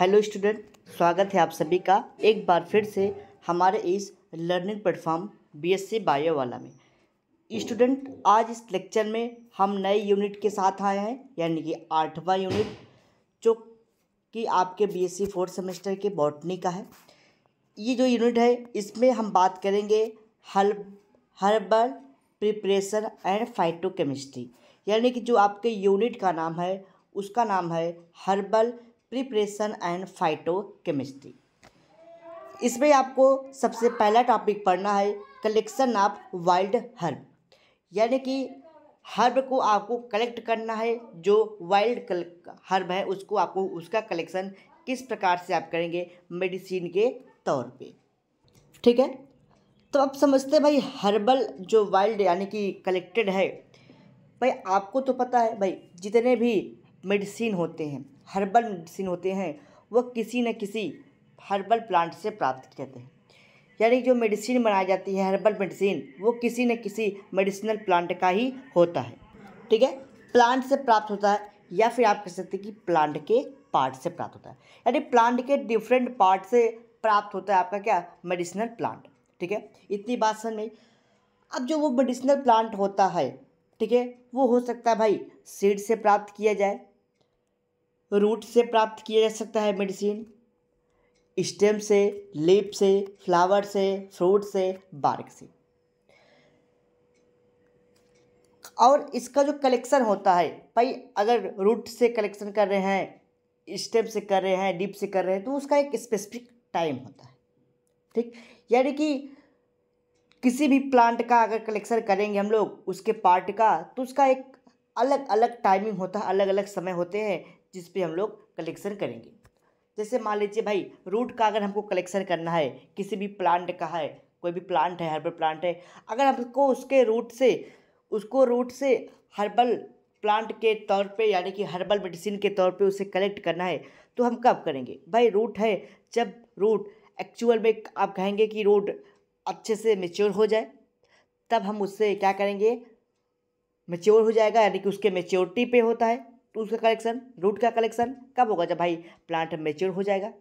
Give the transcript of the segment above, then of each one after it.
hello student स्वागत है आप सभी का एक बार फिर से हमारे इस लर्निंग प्लेटफॉर्म बीएससी बायो वाला में स्टूडेंट आज इस लेक्चर में हम नए यूनिट के साथ आए हैं यानी कि आठवां यूनिट जो कि आपके बीएससी फोर्थ सेमेस्टर के बॉटनी का है ये जो यूनिट है इसमें हम बात करेंगे हल हर्बल प्रिपरेशन एंड फाइटोकेमिस्ट्री यानी कि जो आपके यूनिट का नाम है उसका नाम है हर्बल प्रिपरेशन एंड फाइटोकेमिस्ट्री इसमें आपको सबसे पहला टॉपिक पढ़ना है कलेक्शन ऑफ वाइल्ड हर्ब यानी कि हर्ब को आपको कलेक्ट करना है जो वाइल्ड हर्ब है उसको आपको उसका कलेक्शन किस प्रकार से आप करेंगे मेडिसिन के तौर पे ठीक है तो आप समझते हैं भाई हर्बल जो वाइल्ड यानी कि कलेक्टेड है भाई आपको तो पता है भाई जितने भी मेडिसिन होते हैं हर्बल मेडिसिन होते हैं वो किसी न किसी हर्बल प्लांट से प्राप्त करते हैं यानी जो मेडिसिन बनाई जाती है हर्बल मेडिसिन वो किसी न किसी मेडिसिनल प्लांट का ही होता है ठीक है प्लांट से प्राप्त होता है या फिर आप कह सकते हैं कि प्लांट के पार्ट से प्राप्त होता है यानी प्लांट के डिफरेंट पार्ट से प्राप्त होता है आपका क्या मेडिसिनल प्लांट ठीक है इतनी बात समझ में अब जो वो मेडिसिनल प्लांट होता है ठीक है वो हो सकता है भाई सीड से प्राप्त किया जाए रूट से प्राप्त किया जा सकता है मेडिसिन स्टेम से लीप से फ्लावर से फ्रूट से बार्क से और इसका जो कलेक्शन होता है भाई अगर रूट से कलेक्शन कर रहे हैं स्टेम से कर रहे हैं डीप से कर रहे हैं तो उसका एक स्पेसिफिक टाइम होता है ठीक यानी कि किसी भी प्लांट का अगर कलेक्शन करेंगे हम लोग उसके पार्ट का तो उसका एक अलग अलग टाइमिंग होता है अलग अलग समय होते हैं जिस पे हम लोग कलेक्शन करेंगे जैसे मान लीजिए भाई रूट का अगर हमको कलेक्शन करना है किसी भी प्लांट का है कोई भी प्लांट है हर्बल प्लांट है अगर हमको उसके रूट से उसको रूट से हर्बल प्लांट के तौर पे यानी कि हर्बल मेडिसिन के तौर पे उसे कलेक्ट करना है तो हम कब करेंगे भाई रूट है जब रूट एक्चुअल में आप कहेंगे कि रूट अच्छे से मेच्योर हो जाए तब हम उससे क्या करेंगे मेच्योर हो जाएगा यानी कि उसके मेच्योरिटी पे होता है तो उसका कलेक्शन रूट का कलेक्शन कब होगा जब भाई प्लांट मेच्योर हो जाएगा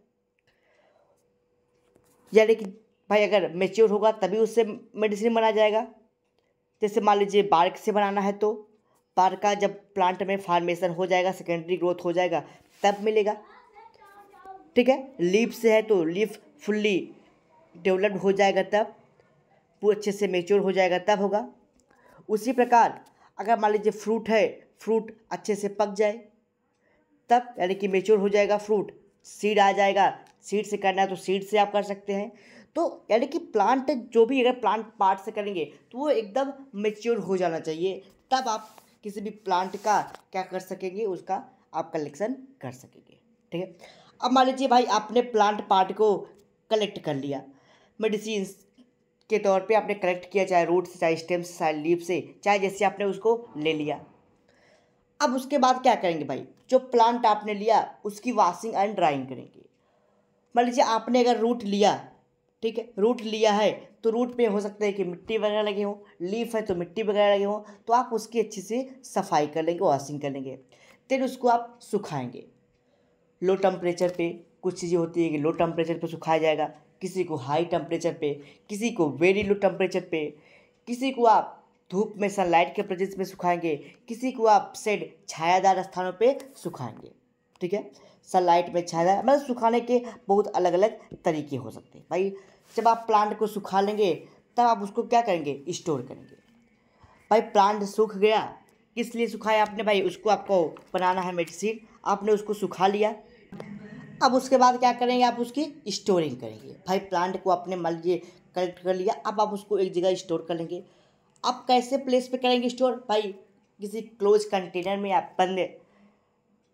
यानी कि भाई अगर मेच्योर होगा तभी उससे मेडिसिन बनाया जाएगा जैसे मान लीजिए बार्क से बनाना है तो बार्क का जब प्लांट में फार्मेशन हो जाएगा सेकेंडरी ग्रोथ हो जाएगा तब मिलेगा ठीक है लीफ से है तो लीफ फुल्ली डेवलप्ड हो जाएगा तब वो अच्छे से मेच्योर हो जाएगा तब होगा उसी प्रकार अगर मान लीजिए फ्रूट है फ्रूट अच्छे से पक जाए तब यानी कि मेच्योर हो जाएगा फ्रूट सीड आ जाएगा सीड से करना है तो सीड से आप कर सकते हैं तो यानी कि प्लांट जो भी अगर प्लांट पार्ट से करेंगे तो वो एकदम मेच्योर हो जाना चाहिए तब आप किसी भी प्लांट का क्या कर सकेंगे उसका आप कलेक्शन कर सकेंगे ठीक है अब मान लीजिए भाई आपने प्लांट पार्ट को कलेक्ट कर लिया मेडिसिन के तौर पे आपने कलेक्ट किया चाहे रूट से चाहे स्टेम से चाहे लीव से चाहे जैसे आपने उसको ले लिया अब उसके बाद क्या करेंगे भाई जो प्लांट आपने लिया उसकी वॉशिंग एंड ड्राइंग करेंगे मान लीजिए आपने अगर रूट लिया ठीक है रूट लिया है तो रूट पे हो सकता है कि मिट्टी वगैरह लगे हो लीफ है तो मिट्टी वगैरह लगे हो तो आप उसकी अच्छे से सफाई कर लेंगे वॉशिंग कर लेंगे फिर उसको आप सुखाएंगे लो टेम्परेचर पे कुछ चीज़ें होती है कि लो टेम्परेचर पे सुखाया जाएगा किसी को हाई टेम्परेचर पे किसी को वेरी लो टेम्परेचर पे किसी को आप धूप में सनलाइट के प्रजेंस में सुखाएंगे किसी को आप सेड छायादार स्थानों पे सुखाएंगे ठीक है सनलाइट में छायादार मतलब सुखाने के बहुत अलग अलग तरीके हो सकते हैं भाई जब आप प्लांट को सुखा लेंगे तब आप उसको क्या करेंगे स्टोर करेंगे भाई प्लांट सूख गया किस लिए सुखाया आपने भाई उसको आपको बनाना है मेडिसिन आपने उसको सुखा लिया अब उसके बाद क्या करेंगे आप उसकी स्टोरिंग करेंगे भाई प्लांट को आपने मान लीजिए कलेक्ट कर लिया अब आप उसको एक जगह स्टोर कर लेंगे आप कैसे प्लेस पे करेंगे स्टोर भाई किसी क्लोज कंटेनर में आप बंद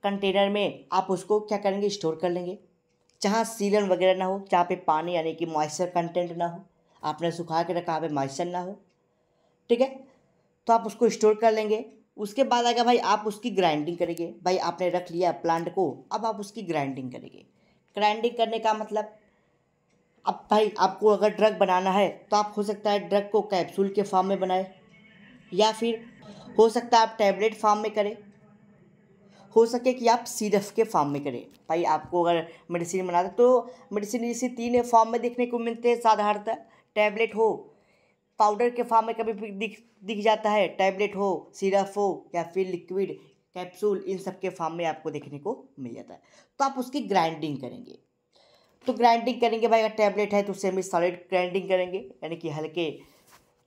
कंटेनर में आप उसको क्या करेंगे स्टोर कर लेंगे जहाँ सीलन वगैरह ना हो जहाँ पे पानी यानी कि मॉइस्चर कंटेंट ना हो आपने सुखा के रखा पे मॉइस्चर ना हो ठीक है तो आप उसको स्टोर कर लेंगे उसके बाद आएगा भाई आप उसकी ग्राइंडिंग करेंगे भाई आपने रख लिया प्लांट को अब आप उसकी ग्राइंडिंग करेंगे ग्राइंडिंग करने का मतलब अब भाई आपको अगर ड्रग बनाना है तो आप हो सकता है ड्रग को कैप्सूल के फॉर्म में बनाए या फिर हो सकता है आप टैबलेट फॉर्म में करें हो सके कि आप सीरफ के फॉर्म में करें भाई आपको अगर मेडिसिन बनाते तो मेडिसिन इसी तीन फॉर्म में देखने को मिलते हैं साधारणतः टैबलेट हो पाउडर के फॉर्म में कभी दिख दिख जाता है टैबलेट हो सिरप हो या फिर लिक्विड कैप्सूल इन सब के फॉर्म में आपको देखने को मिल जाता है तो आप उसकी ग्राइंडिंग करेंगे तो ग्राइंडिंग करेंगे भाई अगर टैबलेट है तो उससे हम सॉलिड ग्राइंडिंग करेंगे यानी कि हल्के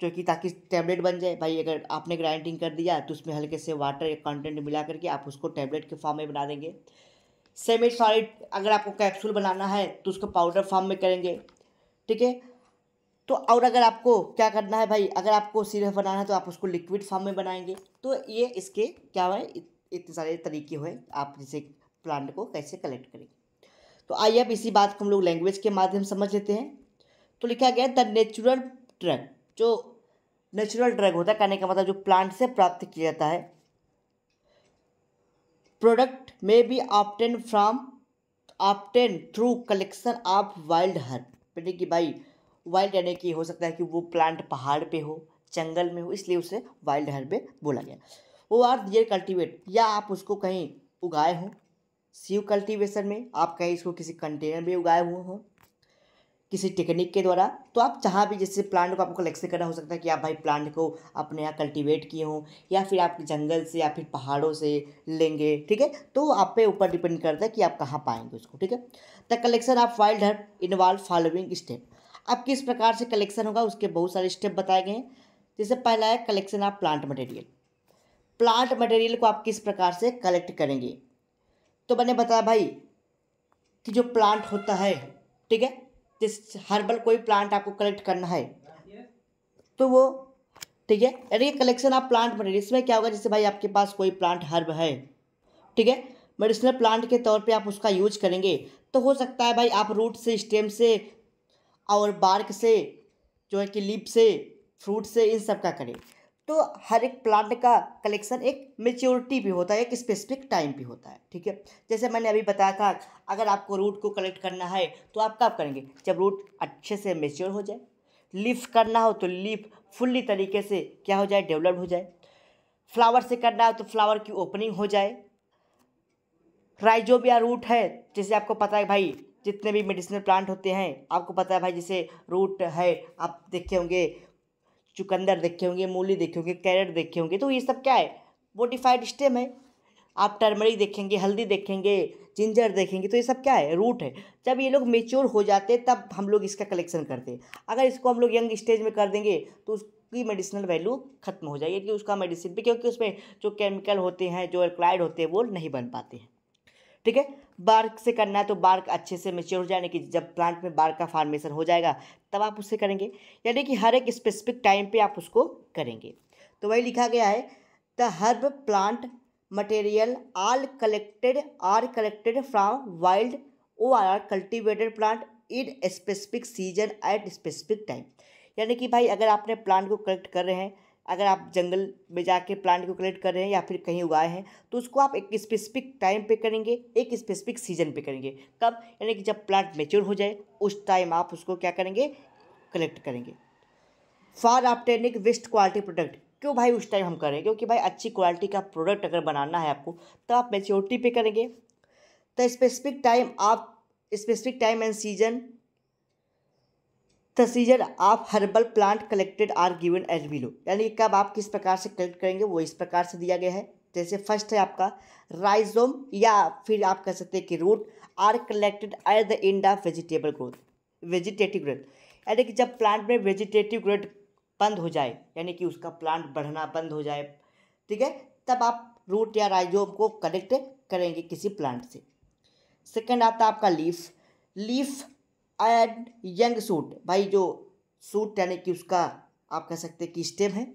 जो कि ताकि टैबलेट बन जाए भाई अगर आपने ग्राइंडिंग कर दिया तो उसमें हल्के से वाटर कंटेंट मिला करके आप उसको टैबलेट के फॉर्म में बना देंगे सेमी सॉलिड अगर आपको कैप्सूल बनाना है तो उसको पाउडर फॉर्म में करेंगे ठीक है तो और अगर आपको क्या करना है भाई अगर आपको सिरप बनाना है तो आप उसको लिक्विड फॉर्म में बनाएंगे तो ये इसके क्या है इतने सारे तरीके हुए आप जैसे प्लांट को कैसे कलेक्ट करेंगे तो आइए अब इसी बात को हम लोग लैंग्वेज के माध्यम समझ लेते हैं तो लिखा गया द नेचुरल ड्रग जो नेचुरल ड्रग होता है कहने का मतलब जो प्लांट से प्राप्त किया जाता है प्रोडक्ट में be obtain from obtain through collection of wild herb यानी कि भाई वाइल्ड यानी कि हो सकता है कि वो प्लांट पहाड़ पे हो जंगल में हो इसलिए उसे वाइल्ड हर्ब बोला गया वो आर दियर कल्टिवेट या आप उसको कहीं उगाए हों सीव कल्टीवेशन में आप कहीं इसको किसी कंटेनर में उगाए हुए हों किसी टेक्निक के द्वारा तो आप जहाँ भी जैसे प्लांट को आपको कलेक्शन करना हो सकता है कि आप भाई प्लांट को अपने यहाँ कल्टीवेट किए हों या फिर आप जंगल से या फिर पहाड़ों से लेंगे ठीक है तो आप पे ऊपर डिपेंड करता है कि आप कहाँ पाएंगे उसको ठीक है the collection of wild herb involve following step अब किस प्रकार से कलेक्शन होगा उसके बहुत सारे स्टेप बताए गए हैं जैसे पहला है collection of plant material plant material को आप किस प्रकार से कलेक्ट करेंगे तो मैंने बताया भाई कि जो प्लांट होता है ठीक है जिस हर्बल कोई प्लांट आपको कलेक्ट करना है तो वो ठीक है यानी कलेक्शन आप प्लांट बनेंगे इसमें क्या होगा जैसे भाई आपके पास कोई प्लांट हर्ब है ठीक है मेडिसिनल प्लांट के तौर पे आप उसका यूज करेंगे तो हो सकता है भाई आप रूट से स्टेम से और बार्क से जो है कि लीप से फ्रूट से इन सब का करें तो हर एक प्लांट का कलेक्शन एक मेच्योरिटी भी होता है एक स्पेसिफिक टाइम भी होता है ठीक है जैसे मैंने अभी बताया था अगर आपको रूट को कलेक्ट करना है तो आप कब करेंगे जब रूट अच्छे से मेच्योर हो जाए लीफ करना हो तो लीफ फुल्ली तरीके से क्या हो जाए डेवलप हो जाए फ्लावर से करना हो तो फ्लावर की ओपनिंग हो जाए या रूट है जैसे आपको पता है भाई जितने भी मेडिसिनल प्लांट होते हैं आपको पता है भाई जैसे रूट है आप देखे होंगे चुकंदर देखे होंगे मूली देखे होंगे कैरेट देखे होंगे तो ये सब क्या है बोटिफाइड स्टेम है आप टर्मरिक देखेंगे हल्दी देखेंगे जिंजर देखेंगे तो ये सब क्या है रूट है जब ये लोग मेच्योर हो जाते तब हम लोग इसका कलेक्शन करते अगर इसको हम लोग यंग स्टेज में कर देंगे तो उसकी मेडिसिनल वैल्यू खत्म हो जाएगी कि उसका मेडिसिन भी क्योंकि उसमें जो केमिकल होते हैं जो एल्क्लाइड होते हैं वो नहीं बन पाते हैं ठीक है बार्क से करना है तो बार्क अच्छे से मेच्योर हो जाने की जब प्लांट में बार्क का फार्मेशन हो जाएगा तब आप उससे करेंगे यानी कि हर एक स्पेसिफिक टाइम पे आप उसको करेंगे तो वही लिखा गया है the herb plant material all collected are collected from wild or cultivated plant in specific season at specific time यानी कि भाई अगर आपने प्लांट को कलेक्ट कर रहे हैं अगर आप जंगल में जाके प्लांट को कलेक्ट कर रहे हैं या फिर कहीं उगाए हैं तो उसको आप एक स्पेसिफिक टाइम पे करेंगे एक स्पेसिफिक सीजन पे करेंगे कब यानी कि जब प्लांट मेच्योर हो जाए उस टाइम आप उसको क्या करेंगे कलेक्ट करेंगे for obtaining best quality product क्यों भाई उस टाइम हम करें क्योंकि भाई अच्छी क्वालिटी का प्रोडक्ट अगर बनाना है आपको तो आप मेच्योरिटी पे करेंगे तो स्पेसिफिक टाइम आप specific time and season the of आप herbal plant collected are given as below यानी कब आप किस प्रकार से कलेक्ट करेंगे वो इस प्रकार से दिया गया है जैसे फर्स्ट है आपका राइजोम या फिर आप कह सकते हैं कि root are collected at the end of vegetable growth vegetative growth यानी कि जब प्लांट में वेजिटेटिव ग्रोथ बंद हो जाए यानी कि उसका प्लांट बढ़ना बंद हो जाए ठीक है तब आप रूट या राइजोम को कलेक्ट करेंगे किसी प्लांट से सेकेंड आता है आपका leaf leaf and young shoot भाई जो सूट यानी कि उसका आप कह सकते हैं कि स्टेम है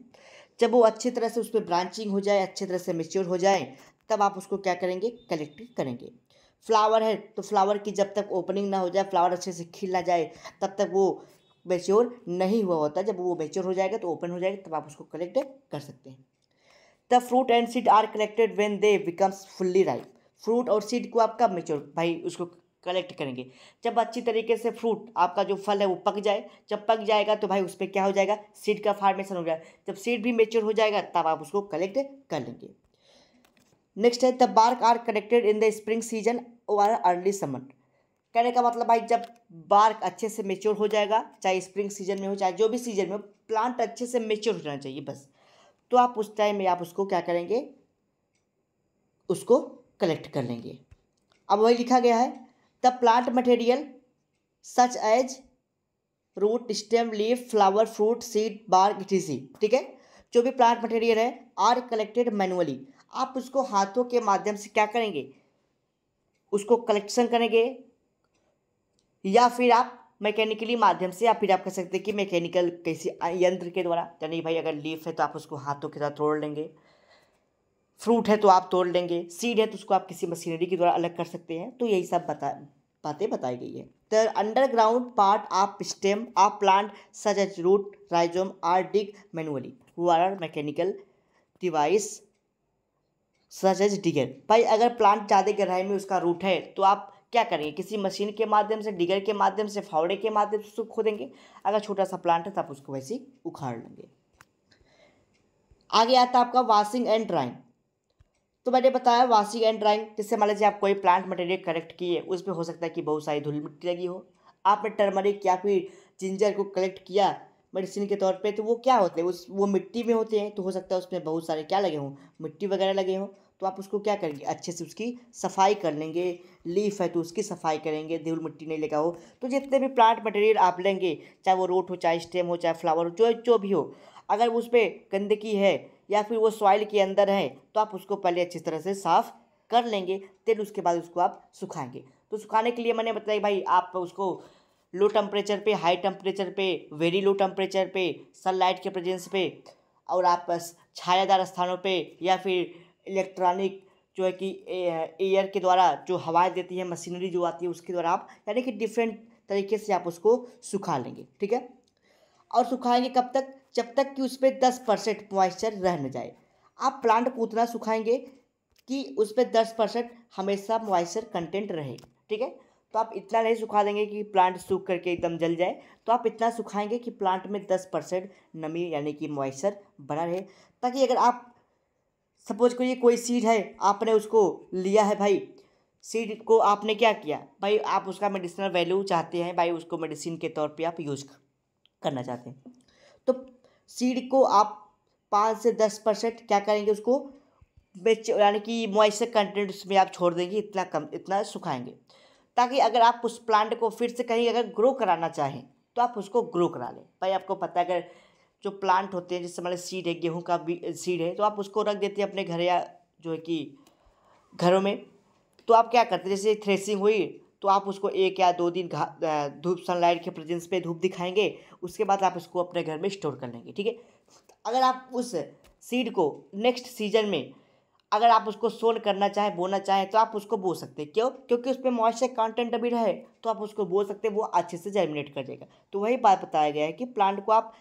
जब वो अच्छी तरह से उस पर ब्रांचिंग हो जाए अच्छी तरह से मेच्योर हो जाए तब आप उसको क्या करेंगे कलेक्ट करेंगे फ्लावर है तो फ्लावर की जब तक ओपनिंग ना हो जाए फ्लावर अच्छे से खिल ना जाए तब तक वो मेच्योर नहीं हुआ होता जब वो मेच्योर हो जाएगा तो ओपन हो जाएगा तब आप उसको कलेक्ट कर सकते हैं the fruit and seed are collected when they becomes fully ripe fruit और सीड को आप कब मेच्योर भाई उसको कलेक्ट करेंगे जब अच्छी तरीके से फ्रूट आपका जो फल है वो पक जाए जब पक जाएगा तो भाई उस पर क्या हो जाएगा सीड का फार्मेशन हो जाएगा जब सीड भी मेच्योर हो जाएगा तब आप उसको कलेक्ट कर लेंगे नेक्स्ट है the bark are connected in the spring season और अर्ली समर कहने का मतलब भाई जब बार्क अच्छे से मेच्योर हो जाएगा चाहे स्प्रिंग सीजन में हो चाहे जो भी सीजन में हो प्लांट अच्छे से मेच्योर हो जाना चाहिए बस तो आप उस टाइम में आप उसको क्या करेंगे उसको कलेक्ट कर लेंगे अब वही लिखा गया है the plant material such as root stem leaf flower fruit seed bark etc ठीक है जो भी प्लांट मटेरियल है आर कलेक्टेड मैनुअली आप उसको हाथों के माध्यम से क्या करेंगे उसको कलेक्शन करेंगे या फिर आप मैकेनिकली माध्यम से या फिर आप कह सकते हैं कि मैकेनिकल किसी यंत्र के द्वारा यानी भाई अगर लीफ है तो आप उसको हाथों के साथ तोड़ लेंगे फ्रूट है तो आप तोड़ लेंगे सीड है तो उसको आप किसी मशीनरी के द्वारा अलग कर सकते हैं तो यही सब बता बातें बताई गई है the underground part of stem of plant such as root rhizome are dig manually or mechanical device such as digger भाई अगर प्लांट ज़्यादा गहराई में उसका रूट है तो आप क्या करेंगे किसी मशीन के माध्यम से डिगर के माध्यम से फावड़े के माध्यम से उसको खोदेंगे अगर छोटा सा प्लांट है तो आप उसको वैसे ही उखाड़ लेंगे आगे आता है आपका वाशिंग एंड ड्राइंग तो मैंने बताया वाशिंग एंड ड्राइंग जिससे मान लीजिए आप कोई प्लांट मटेरियल कलेक्ट किए उसमें हो सकता है कि बहुत सारी धूल मिट्टी लगी हो आपने टर्मरिक या फिर जिंजर को कलेक्ट किया मेडिसिन के तौर पे तो वो क्या होते हैं उस वो मिट्टी में होते हैं तो हो सकता है उसमें बहुत सारे क्या लगे हों मिट्टी वगैरह लगे हों तो आप उसको क्या करेंगे अच्छे से उसकी सफाई कर लेंगे लीफ है तो उसकी सफाई करेंगे धूल मिट्टी नहीं लगा हो तो जितने भी प्लांट मटेरियल आप लेंगे चाहे वो रोट हो चाहे स्टेम हो चाहे फ्लावर हो जो जो भी हो अगर उस पर गंदगी है या फिर वो सॉइल के अंदर है तो आप उसको पहले अच्छी तरह से साफ़ कर लेंगे देन उसके बाद उसको आप सुखाएंगे तो सुखाने के लिए मैंने बताया भाई आप उसको लो टेम्परेचर पे हाई टेम्परेचर पे वेरी लो टेम्परेचर पे सनलाइट के प्रेजेंस पे और आप छायादार स्थानों पे या फिर इलेक्ट्रॉनिक जो है कि एयर के द्वारा जो हवाएं देती है मशीनरी जो आती है उसके द्वारा आप यानी कि डिफरेंट तरीके से आप उसको सुखा लेंगे ठीक है और सुखाएंगे कब तक जब तक कि उस पर दस परसेंट मॉइस्चर रह न जाए आप प्लांट को उतना सुखाएंगे कि उस पर दस परसेंट हमेशा मॉइस्चर कंटेंट रहे ठीक है तो आप इतना नहीं सुखा देंगे कि प्लांट सूख करके एकदम जल जाए तो आप इतना सुखाएंगे कि प्लांट में दस परसेंट नमी यानी कि मॉइस्चर बना रहे ताकि अगर आप सपोज करिए कोई सीड है आपने उसको लिया है भाई सीड को आपने क्या किया भाई आप उसका मेडिसिनल वैल्यू चाहते हैं भाई उसको मेडिसिन के तौर पे आप यूज करना चाहते हैं तो सीड को आप पाँच से दस परसेंट क्या करेंगे उसको बेच यानी कि मॉइस्चर कंटेंट उसमें आप छोड़ देंगे इतना कम इतना सुखाएंगे ताकि अगर आप उस प्लांट को फिर से कहीं अगर ग्रो कराना चाहें तो आप उसको ग्रो करा लें भाई आपको पता है अगर जो प्लांट होते हैं जैसे मतलब सीड है गेहूँ का भी सीड है तो आप उसको रख देते हैं अपने घर या जो है कि घरों में तो आप क्या करते हैं जैसे थ्रेसिंग हुई तो आप उसको एक या दो दिन धूप सनलाइट के प्रजेंस पे धूप दिखाएंगे उसके बाद आप उसको अपने घर में स्टोर कर लेंगे ठीक है अगर आप उस सीड को नेक्स्ट सीजन में अगर आप उसको सोन करना चाहें बोना चाहें तो आप उसको बो सकते हैं क्यों क्योंकि उसमें मॉइस्चर कंटेंट अभी रहे तो आप उसको बो सकते हैं वो अच्छे से जर्मिनेट कर जाएगा तो वही बात बताया गया है कि प्लांट को आप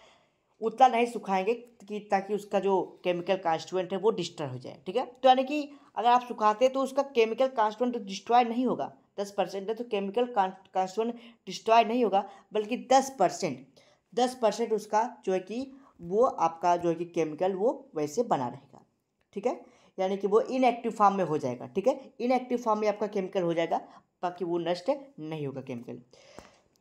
उतना नहीं सुखाएंगे कि ताकि उसका जो केमिकल कांस्टुएंट है वो डिस्ट्रॉय हो जाए ठीक है तो यानी कि अगर आप सुखाते हैं तो उसका केमिकल कांस्टुएंट डिस्ट्रॉय नहीं होगा दस परसेंट है तो केमिकल कांस्टोन डिस्ट्रॉय नहीं होगा बल्कि दस परसेंट दस परसेंट उसका जो है कि वो आपका जो है कि केमिकल वो वैसे बना रहेगा ठीक है यानी कि वो इनएक्टिव फॉर्म में हो जाएगा ठीक है इनएक्टिव फॉर्म में आपका केमिकल हो जाएगा बाकी वो नष्ट नहीं होगा केमिकल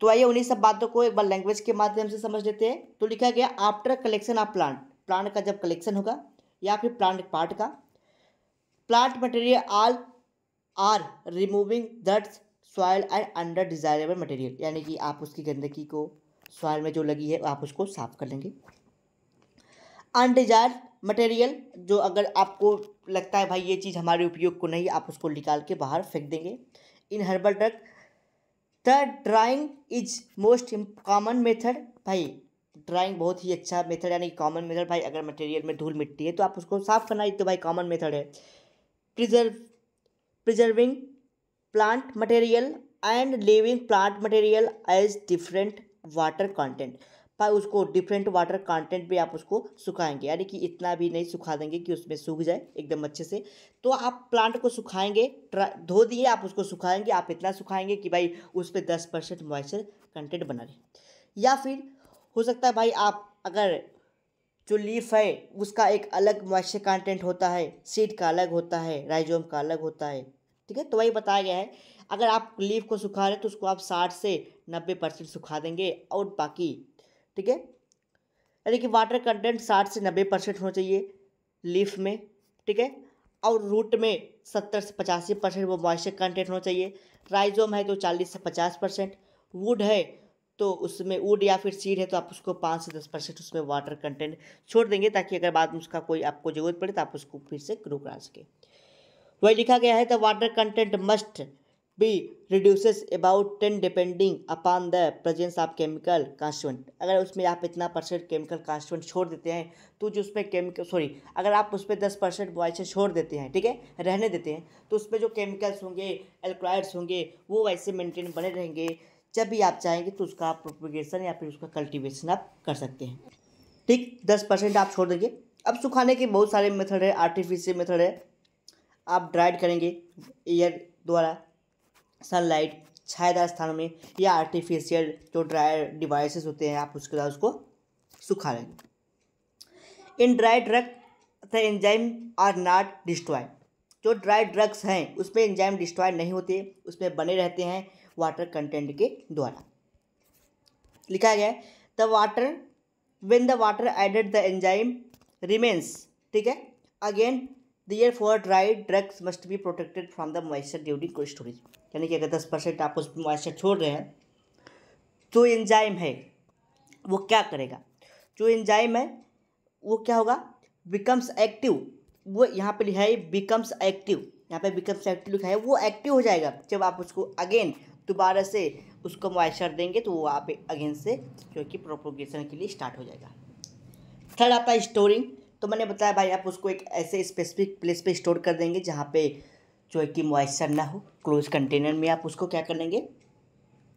तो आइए उन्हीं सब बातों को एक बार लैंग्वेज के माध्यम से समझ लेते हैं तो लिखा गया after collection of plant plant का जब कलेक्शन होगा या फिर प्लांट पार्ट का plant material all are removing that soil and under desirable material यानी कि आप उसकी गंदगी को सॉयल में जो लगी है आप उसको साफ कर लेंगे अनडिजायर मटेरियल जो अगर आपको लगता है भाई ये चीज़ हमारे उपयोग को नहीं आप उसको निकाल के बाहर फेंक देंगे in herbal drug the drying is most common method भाई ड्राइंग बहुत ही अच्छा मेथड यानी कॉमन मेथड भाई अगर मटेरियल में धूल मिट्टी है तो आप उसको साफ करना एक तो भाई कॉमन मेथड है preserve preserving plant material and living plant material as different water content पर उसको डिफरेंट वाटर कंटेंट भी आप उसको सुखाएंगे यानी कि इतना भी नहीं सुखा देंगे कि उसमें सूख जाए एकदम अच्छे से तो आप प्लांट को सुखाएंगे धो दिए आप उसको सुखाएंगे आप इतना सुखाएंगे कि भाई उस पर दस परसेंट मॉइस्चर कंटेंट बना रहे या फिर हो सकता है भाई आप अगर जो लीफ है उसका एक अलग मॉइस्चर कंटेंट होता है सीड का अलग होता है राइजोम का अलग होता है ठीक है तो वही बताया गया है अगर आप लीफ को सुखा रहे तो उसको आप साठ से नब्बे परसेंट सुखा देंगे और बाकी ठीक है यानी कि वाटर कंटेंट साठ से नब्बे परसेंट होना चाहिए लीफ में ठीक है और रूट में सत्तर से पचासी परसेंट वो मॉइस्चर कंटेंट होना चाहिए राइजोम है तो चालीस से पचास परसेंट वुड है तो उसमें वुड या फिर सीड है तो आप उसको पाँच से दस परसेंट उसमें वाटर कंटेंट छोड़ देंगे ताकि अगर बाद में उसका कोई आपको ज़रूरत पड़े तो आप उसको फिर से ग्रो करा सकें वही लिखा गया है the water content must be reduces about ten depending upon the presence of chemical constituent अगर उसमें आप इतना परसेंट केमिकल कांस्टूंट छोड़ देते हैं तो जो उसमें केमिकल सॉरी अगर आप उसमें दस परसेंट बॉयसे छोड़ देते हैं ठीक है रहने देते हैं तो उसमें जो केमिकल्स होंगे एल्क्राइड्स होंगे वो वैसे मेंटेन बने रहेंगे जब भी आप चाहेंगे तो उसका आप प्रोपिगेशन या फिर उसका कल्टिवेशन आप कर सकते हैं ठीक दस परसेंट आप छोड़ देंगे अब सुखाने के बहुत सारे मेथड है आर्टिफिशियल मेथड है आप ड्राइड करेंगे एयर द्वारा सनलाइट छायादार स्थानों में या आर्टिफिशियल जो ड्रायर डिवाइसेस होते हैं आप उसके द्वारा उसको सुखा लेंगे in dry drug the enzyme are not destroy जो ड्राई ड्रग्स हैं उसमें एंजाइम डिस्ट्रॉय नहीं होते उसमें बने रहते हैं वाटर कंटेंट के द्वारा लिखा गया है the water when the water added the enzyme remains ठीक है again for dry drugs must be protected from the moisture during cold storage यानी कि अगर दस परसेंट आप उस मॉइस्चर छोड़ रहे हैं जो एंजाइम है वो क्या करेगा जो एंजाइम है वो क्या होगा बिकम्स एक्टिव वो यहाँ पे लिखा है बिकम्स एक्टिव यहाँ पे बिकम्स एक्टिव लिखा है वो एक्टिव हो जाएगा जब आप उसको अगेन दोबारा से उसको मॉइस्चर देंगे तो वो आप अगेन से जो कि प्रोपोगेशन के लिए स्टार्ट हो जाएगा थर्ड आता है स्टोरिंग तो मैंने बताया भाई आप उसको एक ऐसे स्पेसिफिक प्लेस पे स्टोर कर देंगे जहाँ पे जो है कि मॉइस्चर ना हो क्लोज कंटेनर में आप उसको क्या कर लेंगे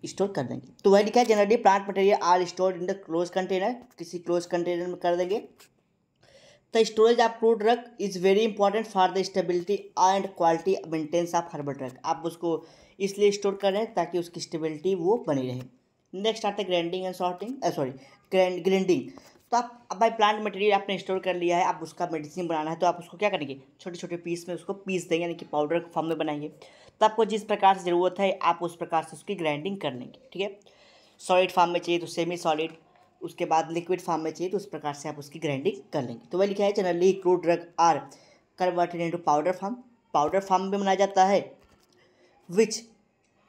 स्टोर कर देंगे तो वही लिखा है generally plant material are store in the close container किसी क्लोज कंटेनर में कर देंगे the storage of fruit drug is very important for the stability and quality maintenance of herbal drug आप उसको इसलिए स्टोर कर रहे हैं ताकि उसकी स्टेबिलिटी वो बनी रहे नेक्स्ट आता है grinding and sorting sorry grinding तो आप अब भाई प्लांट मटेरियल आपने स्टोर कर लिया है आप उसका मेडिसिन बनाना है तो आप उसको क्या करेंगे छोटे छोटे पीस में उसको पीस देंगे यानी कि पाउडर फॉर्म में बनाएंगे तो आपको जिस प्रकार से ज़रूरत है आप उस प्रकार से उसकी ग्राइंडिंग कर लेंगे ठीक है सॉलिड फॉर्म में चाहिए तो सेमी सॉलिड उसके बाद लिक्विड फॉर्म में चाहिए तो उस प्रकार से आप उसकी ग्राइंडिंग कर लेंगे तो वह लिखा है generally crude drug are converted into powder form powder form में बनाया जाता है which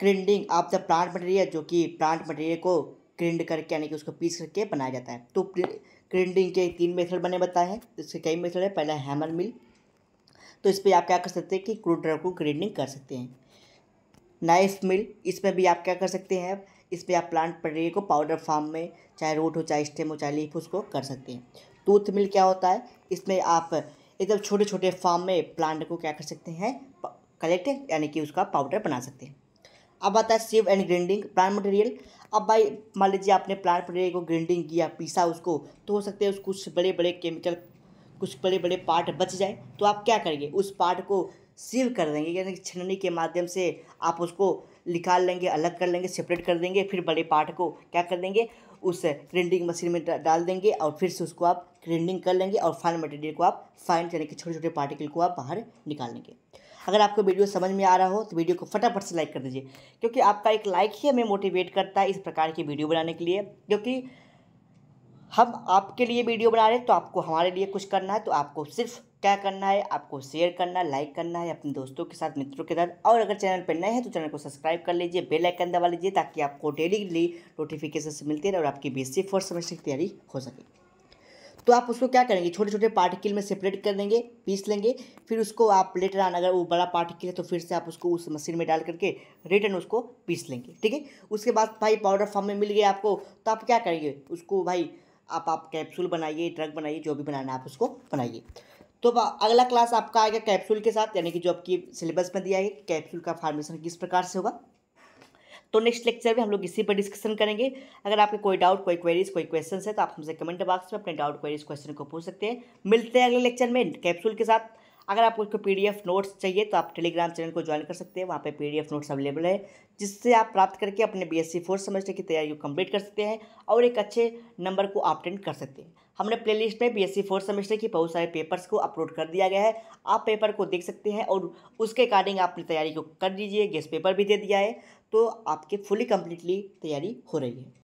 grinding of the plant material जो कि प्लांट मटेरियल को क्रिंड करके यानी कि उसको पीस करके बनाया जाता है तो क्रिंडिंग के तीन मेथड बने बताए हैं इसके कई मेथड है पहला हैमर मिल तो इस पर आप क्या कर सकते हैं कि क्रूड को ग्रेडिंग कर सकते हैं नाइफ मिल इसमें भी आप क्या कर सकते हैं इस पर आप प्लांट पटेरिए को पाउडर फार्म में चाहे रूट हो चाहे स्टेम हो चाहे लीफ उसको कर सकते हैं टूथ मिल क्या होता है इसमें आप एकदम छोटे छोटे फार्म में प्लांट को क्या कर सकते हैं कलेक्ट यानी कि उसका पाउडर बना सकते हैं अब आता है sieve and grinding plant material अब भाई मान लीजिए आपने प्लान मटेरियल को ग्रेंडिंग किया पीसा उसको तो हो सकता है उस कुछ बड़े बड़े केमिकल कुछ बड़े बड़े पार्ट बच जाए तो आप क्या करेंगे उस पार्ट को सीव कर देंगे यानी छननी के माध्यम से आप उसको निकाल लेंगे अलग कर लेंगे सेपरेट कर देंगे फिर बड़े पार्ट को क्या कर देंगे उस ग्रेंडिंग मशीन में डाल देंगे और फिर से उसको आप ग्रेंडिंग कर लेंगे और फाइन मटेरियल को आप फाइन यानी कि छोटे छोटे पार्टिकल को आप बाहर निकाल लेंगे अगर आपको वीडियो समझ में आ रहा हो तो वीडियो को फटाफट से लाइक कर दीजिए क्योंकि आपका एक लाइक ही हमें मोटिवेट करता है इस प्रकार की वीडियो बनाने के लिए क्योंकि हम आपके लिए वीडियो बना रहे हैं तो आपको हमारे लिए कुछ करना है तो आपको सिर्फ क्या करना है आपको शेयर करना है लाइक करना है अपने दोस्तों के साथ मित्रों के साथ और अगर चैनल पर नए हैं तो चैनल को सब्सक्राइब कर लीजिए बेल आइकन दबा लीजिए ताकि आपको डेली नोटिफिकेशन मिलते रहे और आपकी बेसिक एस समझने सेमेस्टर की तैयारी हो सके तो आप उसको क्या करेंगे छोटे छोटे पार्टिकल में सेपरेट कर देंगे पीस लेंगे फिर उसको आप लेटर आना अगर वो बड़ा पार्टिकल है तो फिर से आप उसको उस मशीन में डाल करके रिटर्न उसको पीस लेंगे ठीक है उसके बाद भाई पाउडर फॉर्म में मिल गया आपको तो आप क्या करेंगे उसको भाई आप आप कैप्सूल बनाइए ड्रग बनाइए जो भी बनाना है आप उसको बनाइए तो अगला क्लास आपका आएगा कैप्सूल के साथ यानी कि जो आपकी सिलेबस में दिया है कैप्सूल का फार्मेशन किस प्रकार से होगा तो नेक्स्ट लेक्चर में हम लोग इसी पर डिस्कशन करेंगे अगर आपके कोई डाउट कोई क्वेरीज कोई क्वेश्चन है तो आप हमसे कमेंट बॉक्स में अपने डाउट क्वेरीज क्वेश्चन को पूछ सकते हैं मिलते हैं अगले लेक्चर में कैप्सूल के साथ अगर आपको इसको पी नोट्स चाहिए तो आप टेलीग्राम चैनल को ज्वाइन कर सकते हैं वहाँ पे पीडीएफ नोट्स अवेलेबल है जिससे आप प्राप्त करके अपने बीएससी फोर्थ सेमेस्टर की तैयारी को कंप्लीट कर सकते हैं और एक अच्छे नंबर को आप अटेंड कर सकते हैं हमने प्लेलिस्ट में B S C fourth semester की बहुत सारे पेपर्स को अपलोड कर दिया गया है आप पेपर को देख सकते हैं और उसके अकॉर्डिंग आप अपनी तैयारी को कर दीजिए गेस्ट पेपर भी दे दिया है तो आपके फुली कम्प्लीटली तैयारी हो रही है